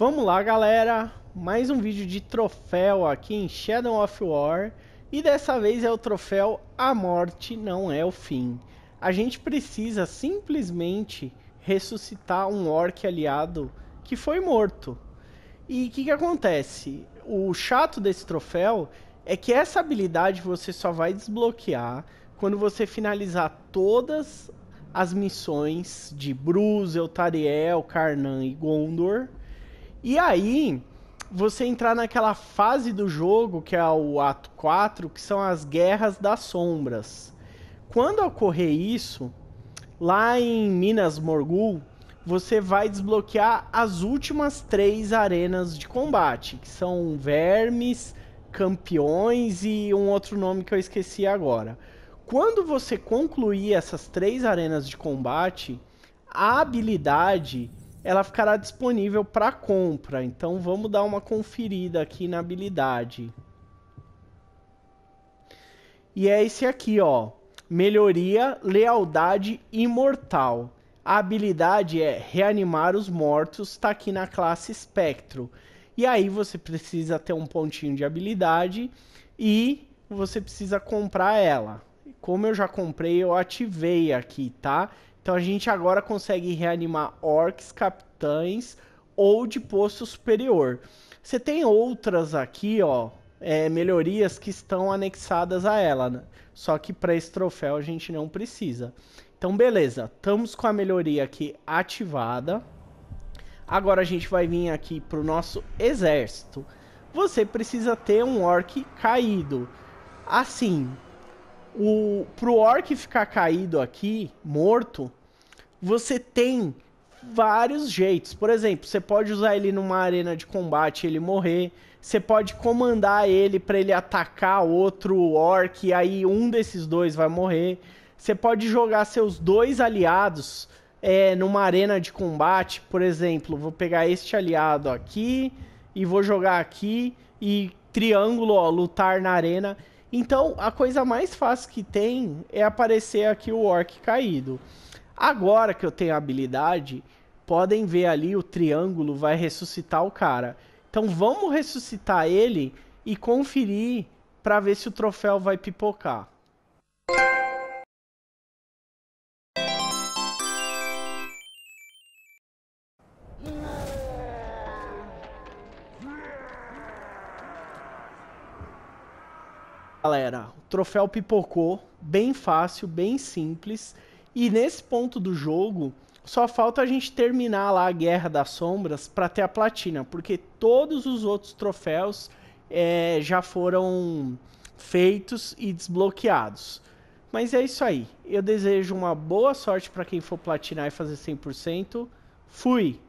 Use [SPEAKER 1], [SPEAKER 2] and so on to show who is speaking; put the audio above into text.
[SPEAKER 1] Vamos lá, galera! Mais um vídeo de troféu aqui em Shadow of War. E dessa vez é o troféu A Morte Não É o Fim. A gente precisa simplesmente ressuscitar um orc aliado que foi morto. E o que, que acontece? O chato desse troféu é que essa habilidade você só vai desbloquear quando você finalizar todas as missões de Bruce, Tariel, Karnan e Gondor e aí, você entrar naquela fase do jogo, que é o ato 4, que são as guerras das sombras. Quando ocorrer isso, lá em Minas Morgul, você vai desbloquear as últimas três arenas de combate, que são vermes, campeões e um outro nome que eu esqueci agora. Quando você concluir essas três arenas de combate, a habilidade ela ficará disponível para compra. Então vamos dar uma conferida aqui na habilidade. E é esse aqui, ó. Melhoria, lealdade imortal. A habilidade é reanimar os mortos, está aqui na classe espectro. E aí você precisa ter um pontinho de habilidade e você precisa comprar ela. Como eu já comprei, eu ativei aqui, tá? Então a gente agora consegue reanimar orcs, capitães ou de posto superior. Você tem outras aqui, ó, é, melhorias que estão anexadas a ela, né? só que para esse troféu a gente não precisa. Então beleza, estamos com a melhoria aqui ativada. Agora a gente vai vir aqui para o nosso exército. Você precisa ter um orc caído. Assim, o, pro orc ficar caído aqui, morto, você tem vários jeitos. Por exemplo, você pode usar ele numa arena de combate ele morrer. Você pode comandar ele para ele atacar outro orc e aí um desses dois vai morrer. Você pode jogar seus dois aliados é, numa arena de combate. Por exemplo, vou pegar este aliado aqui e vou jogar aqui e triângulo, ó, lutar na arena. Então, a coisa mais fácil que tem é aparecer aqui o orc caído. Agora que eu tenho a habilidade, podem ver ali o triângulo vai ressuscitar o cara. Então, vamos ressuscitar ele e conferir para ver se o troféu vai pipocar. galera, o troféu pipocou, bem fácil, bem simples. E nesse ponto do jogo, só falta a gente terminar lá a Guerra das Sombras para ter a platina, porque todos os outros troféus é, já foram feitos e desbloqueados. Mas é isso aí. Eu desejo uma boa sorte para quem for platinar e fazer 100%. Fui!